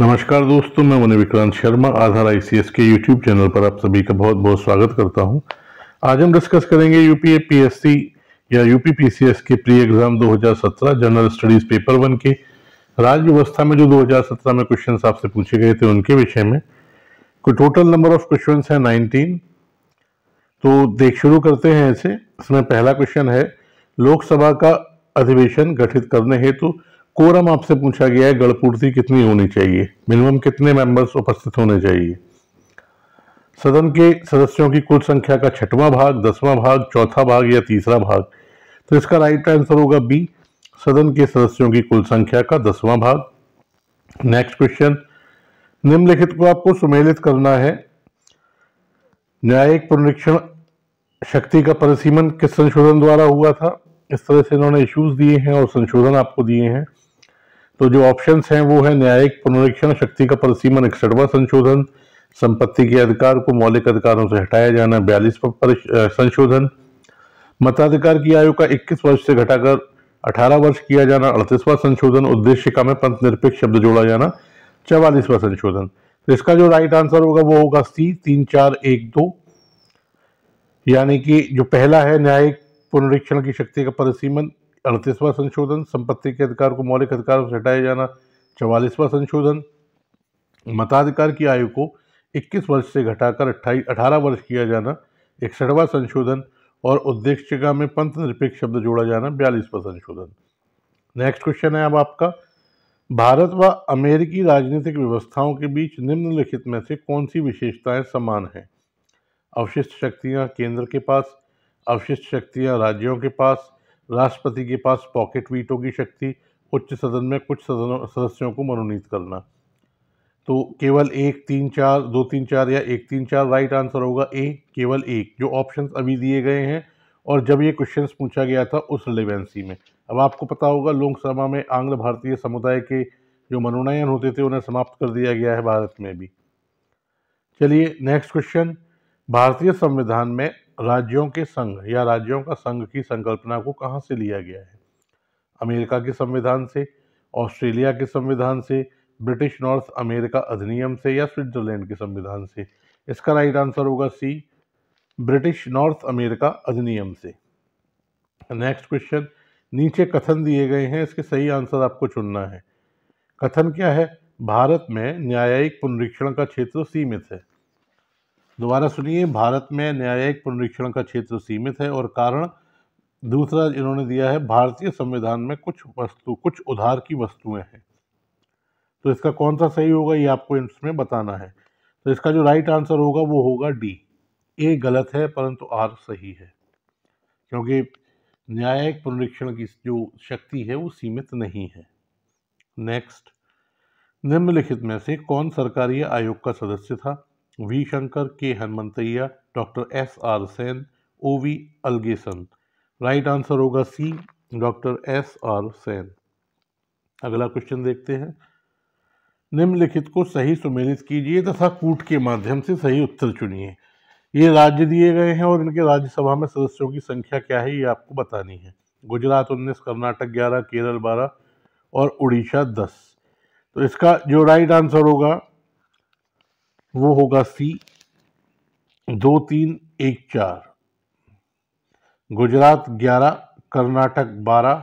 नमस्कार दोस्तों मैं मनी विक्रांत शर्मा आधार आई के यूट्यूब चैनल पर आप सभी का बहुत बहुत स्वागत करता हूं आज हम डिस्कस करेंगे यूपीए पीएससी या यूपी पीसीएस के pre exam 2017 general studies paper one के राज्य व्यवस्था में जो 2017 में क्वेश्चन आपसे पूछे गए थे उनके विषय में कोई टोटल नंबर ऑफ क्वेश्चन है नाइनटीन तो देख शुरू करते हैं ऐसे इसमें पहला क्वेश्चन है लोकसभा का अधिवेशन गठित करने हेतु तो कोरम आपसे पूछा गया है गणपूर्ति कितनी होनी चाहिए मिनिमम कितने मेंबर्स उपस्थित होने चाहिए सदन के सदस्यों की कुल संख्या का छठवां भाग दसवां भाग चौथा भाग या तीसरा भाग तो इसका राइट आंसर होगा बी सदन के सदस्यों की कुल संख्या का दसवां भाग नेक्स्ट क्वेश्चन निम्नलिखित को आपको सुमेलित करना है न्यायिक पुनरीक्षण शक्ति का परिसीमन किस संशोधन द्वारा हुआ था इस तरह से इन्होंने इश्यूज दिए हैं और संशोधन आपको दिए हैं तो जो ऑप्शन हैं वो है न्यायिक पुनरीक्षण शक्ति का परिसीमन इकसठवा संशोधन संपत्ति के अधिकार को मौलिक अधिकारों से हटाया जाना बयालीस संशोधन मताधिकार की आयु का 21 वर्ष से घटाकर 18 वर्ष किया जाना अड़तीसवां संशोधन का में पंथ निरपेक्ष शब्द जोड़ा जाना चवालीसवां संशोधन तो इसका जो राइट आंसर होगा वो होगा सी तीन चार एक दो यानी कि जो पहला है न्यायिक पुनरीक्षण की शक्ति का परिसीमन अड़तीसवां संशोधन संपत्ति के अधिकार को मौलिक अधिकारों से हटाया जाना चवालीसवां संशोधन मताधिकार की आयु को 21 वर्ष से घटाकर अट्ठाईस अठारह वर्ष किया जाना इकसठवां संशोधन और उद्देश्यिका में पंथ निरपेक्ष शब्द जोड़ा जाना बयालीसवां संशोधन नेक्स्ट क्वेश्चन है अब आपका भारत व अमेरिकी राजनीतिक व्यवस्थाओं के बीच निम्नलिखित में से कौन सी विशेषताएं समान हैं अवशिष्ट शक्तियां केंद्र के पास अवशिष्ट शक्तियां राज्यों के पास राष्ट्रपति के पास पॉकेट वीटो की शक्ति उच्च सदन में कुछ सदनों सदस्यों को मनोनीत करना तो केवल एक तीन चार दो तीन चार या एक तीन चार राइट आंसर होगा ए केवल एक जो ऑप्शंस अभी दिए गए हैं और जब ये क्वेश्चन पूछा गया था उस रिलेवेंसी में अब आपको पता होगा लोकसभा में आंग्ल भारतीय समुदाय के जो मनोनयन होते थे उन्हें समाप्त कर दिया गया है भारत में भी चलिए नेक्स्ट क्वेश्चन भारतीय संविधान में राज्यों के संघ या राज्यों का संघ की संकल्पना को कहाँ से लिया गया है अमेरिका के संविधान से ऑस्ट्रेलिया के संविधान से ब्रिटिश नॉर्थ अमेरिका अधिनियम से या स्विट्जरलैंड के संविधान से इसका राइट आंसर होगा सी ब्रिटिश नॉर्थ अमेरिका अधिनियम से नेक्स्ट क्वेश्चन नीचे कथन दिए गए हैं इसके सही आंसर आपको चुनना है कथन क्या है भारत में न्यायिक पुनरीक्षण का क्षेत्र सीमित है दोबारा सुनिए भारत में न्यायिक पुनरीक्षण का क्षेत्र सीमित है और कारण दूसरा इन्होंने दिया है भारतीय संविधान में कुछ वस्तु कुछ उधार की वस्तुएं हैं तो इसका कौन सा सही होगा ये आपको इसमें बताना है तो इसका जो राइट आंसर होगा वो होगा डी ए गलत है परंतु आर सही है क्योंकि न्यायिक पुनरीक्षण की जो शक्ति है वो सीमित नहीं है नेक्स्ट निम्नलिखित में से कौन सरकारी आयोग का सदस्य था V Shankar K Hanumanthaiya doctor S R Sen O V Alagesan right answer होगा C doctor S R Sen अगला क्वेश्चन देखते हैं निम्नलिखित को सही सुमेलित कीजिए तथा कूट के माध्यम से सही उत्तर चुनिए ये राज्य दिए गए हैं और इनके राज्यसभा में सदस्यों की संख्या क्या है ये आपको बतानी है गुजरात उन्नीस कर्नाटक ग्यारह केरल बारह और उड़ीसा दस तो इसका जो राइट आंसर होगा वो होगा सी दो तीन एक चार गुजरात ग्यारह कर्नाटक बारह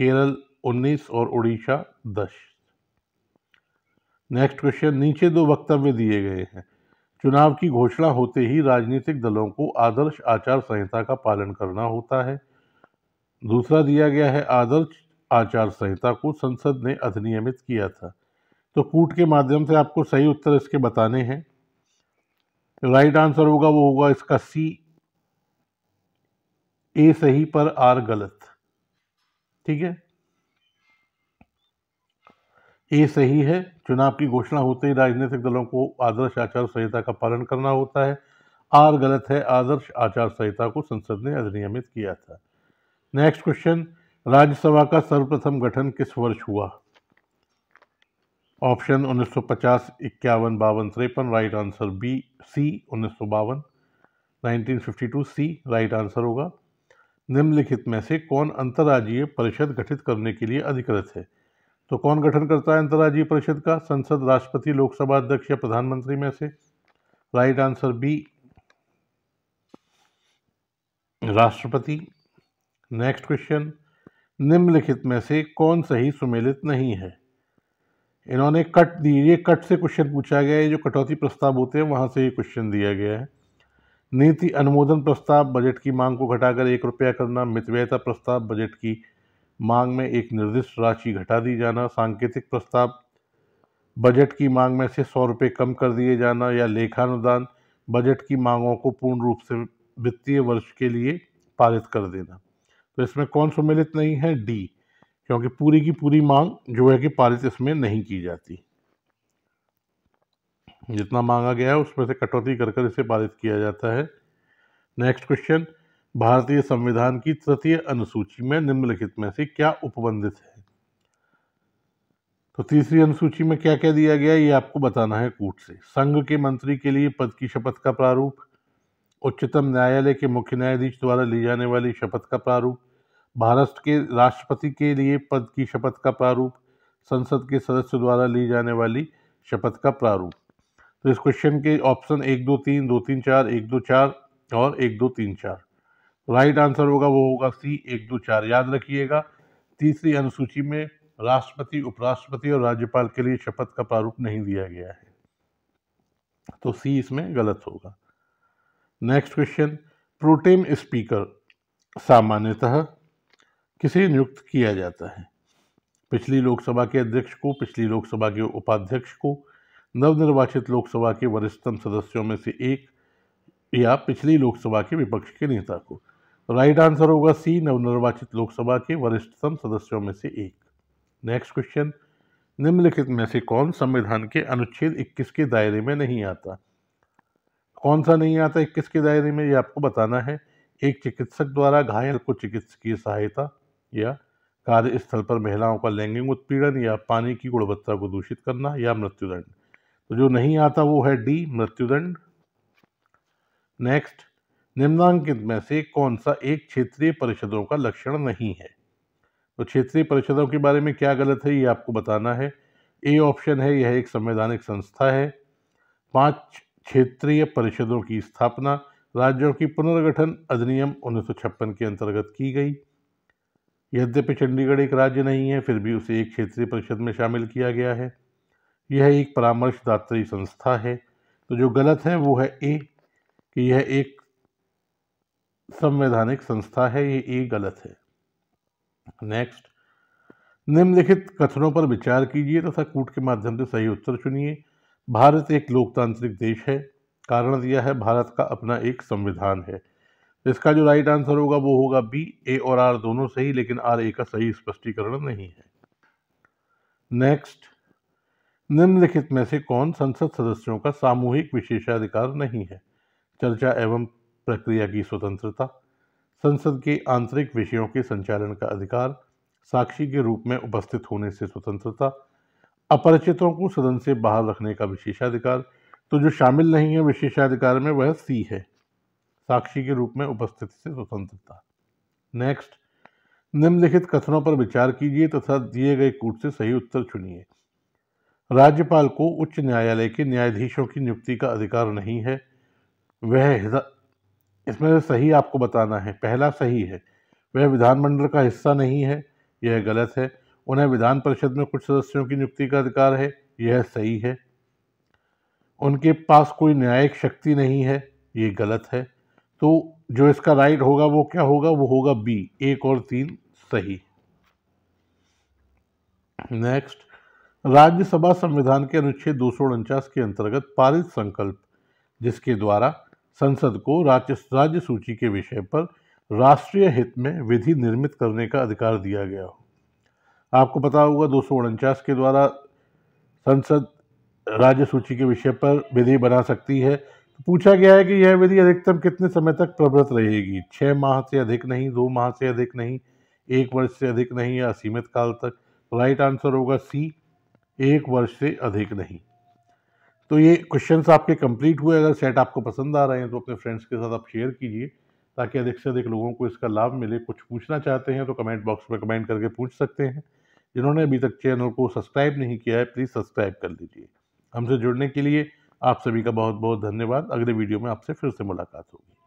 केरल उन्नीस और उड़ीसा दस नेक्स्ट क्वेश्चन नीचे दो वक्तव्य दिए गए हैं चुनाव की घोषणा होते ही राजनीतिक दलों को आदर्श आचार संहिता का पालन करना होता है दूसरा दिया गया है आदर्श आचार संहिता को संसद ने अधिनियमित किया था तो कूट के माध्यम से आपको सही उत्तर इसके बताने हैं राइट आंसर होगा वो होगा इसका सी ए सही पर आर गलत ठीक है ए सही है चुनाव की घोषणा होते ही राजनीतिक दलों को आदर्श आचार संहिता का पालन करना होता है आर गलत है आदर्श आचार संहिता को संसद ने अधिनियमित किया था नेक्स्ट क्वेश्चन राज्यसभा का सर्वप्रथम गठन किस वर्ष हुआ ऑप्शन उन्नीस सौ पचास इक्यावन बावन तिरपन राइट आंसर बी सी उन्नीस सौ बावन nineteen fifty two C right answer होगा निम्नलिखित में से कौन अंतर्राज्यीय परिषद गठित करने के लिए अधिकृत है तो कौन गठन करता है अंतर्राज्यीय परिषद का संसद राष्ट्रपति लोकसभा अध्यक्ष या प्रधानमंत्री में से राइट आंसर बी राष्ट्रपति नेक्स्ट क्वेश्चन निम्नलिखित में से कौन सही सुमेलित नहीं है इन्होंने कट दी ये कट से क्वेश्चन पूछा गया है जो कटौती प्रस्ताव होते हैं वहाँ से ये क्वेश्चन दिया गया है नीति अनुमोदन प्रस्ताव बजट की मांग को घटाकर एक रुपया करना मितव्ययता प्रस्ताव बजट की मांग में एक निर्दिष्ट राशि घटा दी जाना सांकेतिक प्रस्ताव बजट की मांग में से सौ रुपये कम कर दिए जाना या लेखानुदान बजट की मांगों को पूर्ण रूप से वित्तीय वर्ष के लिए पारित कर देना तो इसमें कौन सम्मिलित नहीं है डी क्योंकि पूरी की पूरी मांग जो है कि पारित इसमें नहीं की जाती जितना मांगा गया है उसमें से कटौती कर कर इसे पारित किया जाता है नेक्स्ट क्वेश्चन भारतीय संविधान की तृतीय अनुसूची में निम्नलिखित में से क्या उपबंधित है तो तीसरी अनुसूची में क्या क्या दिया गया है ये आपको बताना है कूट से संघ के मंत्री के लिए पद की शपथ का प्रारूप उच्चतम न्यायालय के मुख्य न्यायाधीश द्वारा ली जाने वाली शपथ का प्रारूप महाराष्ट्र के राष्ट्रपति के लिए पद की शपथ का प्रारूप संसद के सदस्य द्वारा ली जाने वाली शपथ का प्रारूप तो इस क्वेश्चन के ऑप्शन एक दो तीन दो तीन चार एक दो चार और एक दो तीन चार राइट आंसर होगा वो होगा सी एक दो चार याद रखिएगा तीसरी अनुसूची में राष्ट्रपति उपराष्ट्रपति और राज्यपाल के लिए शपथ का प्रारूप नहीं दिया गया है तो सी इसमें गलत होगा नेक्स्ट क्वेश्चन प्रोटेम स्पीकर सामान्यतः किसे नियुक्त किया जाता है पिछली लोकसभा के अध्यक्ष को पिछली लोकसभा के उपाध्यक्ष को नवनिर्वाचित लोकसभा के वरिष्ठतम सदस्यों में से एक या पिछली लोकसभा के विपक्ष के नेता को राइट आंसर होगा सी नवनिर्वाचित लोकसभा के वरिष्ठतम सदस्यों में से एक नेक्स्ट क्वेश्चन निम्नलिखित में से कौन संविधान के अनुच्छेद 21 के दायरे में नहीं आता कौन सा नहीं आता 21 के दायरे में ये आपको बताना है एक चिकित्सक द्वारा घायल को चिकित्सकीय सहायता या कार्यस्थल पर महिलाओं का लैंगिक उत्पीड़न या पानी की गुणवत्ता को दूषित करना या मृत्युदंड तो जो नहीं आता वो है डी मृत्युदंड नेक्स्ट निम्नांकित में से कौन सा एक क्षेत्रीय परिषदों का लक्षण नहीं है तो क्षेत्रीय परिषदों के बारे में क्या गलत है ये आपको बताना है ए ऑप्शन है यह एक संवैधानिक संस्था है पांच क्षेत्रीय परिषदों की स्थापना राज्यों की पुनर्गठन अधिनियम उन्नीस के अंतर्गत की गई यद्यपि चंडीगढ़ एक राज्य नहीं है फिर भी उसे एक क्षेत्रीय परिषद में शामिल किया गया है यह एक परामर्शदात्री संस्था है तो जो गलत है वो है ए कि यह एक संवैधानिक संस्था है ये ए गलत है नेक्स्ट निम्नलिखित कथनों पर विचार कीजिए तथा कूट के माध्यम से सही उत्तर चुनिए भारत एक लोकतांत्रिक देश है कारण दिया है भारत का अपना एक संविधान है इसका जो राइट आंसर होगा वो होगा बी ए और आर दोनों सही लेकिन आर ए का सही स्पष्टीकरण नहीं है नेक्स्ट निम्नलिखित में से कौन संसद सदस्यों का सामूहिक विशेषाधिकार नहीं है चर्चा एवं प्रक्रिया की स्वतंत्रता संसद के आंतरिक विषयों के संचालन का अधिकार साक्षी के रूप में उपस्थित होने से स्वतंत्रता अपरिचितों को सदन से बाहर रखने का विशेषाधिकार तो जो शामिल नहीं है विशेषाधिकार में वह सी है साक्षी के रूप में उपस्थिति से स्वतंत्रता नेक्स्ट निम्नलिखित कथनों पर विचार कीजिए तथा दिए गए कूट से सही उत्तर चुनिए राज्यपाल को उच्च न्यायालय के न्यायाधीशों की नियुक्ति का अधिकार नहीं है वह इसमें से सही आपको बताना है पहला सही है वह विधानमंडल का हिस्सा नहीं है यह गलत है उन्हें विधान परिषद में कुछ सदस्यों की नियुक्ति का अधिकार है यह सही है उनके पास कोई न्यायिक शक्ति नहीं है ये गलत है तो जो इसका राइट होगा वो क्या होगा वो होगा बी एक और तीन सही नेक्स्ट राज्यसभा संविधान के अनुच्छेद दो के अंतर्गत पारित संकल्प जिसके द्वारा संसद को राज्य राज्य सूची के विषय पर राष्ट्रीय हित में विधि निर्मित करने का अधिकार दिया गया हो आपको पता होगा दो के द्वारा संसद राज्य सूची के विषय पर विधि बना सकती है पूछा गया है कि यह विधि अधिकतम कितने समय तक प्रवृत्त रहेगी छः माह से अधिक नहीं दो माह से अधिक नहीं एक वर्ष से अधिक नहीं या असीमित काल तक राइट आंसर होगा सी एक वर्ष से अधिक नहीं तो ये क्वेश्चंस आपके कंप्लीट हुए अगर सेट आपको पसंद आ रहे हैं तो अपने फ्रेंड्स के साथ आप शेयर कीजिए ताकि अधिक से अधिक लोगों को इसका लाभ मिले कुछ पूछना चाहते हैं तो कमेंट बॉक्स में कमेंट करके पूछ सकते हैं जिन्होंने अभी तक चैनल को सब्सक्राइब नहीं किया है प्लीज़ सब्सक्राइब कर लीजिए हमसे जुड़ने के लिए आप सभी का बहुत बहुत धन्यवाद अगले वीडियो में आपसे फिर से मुलाकात होगी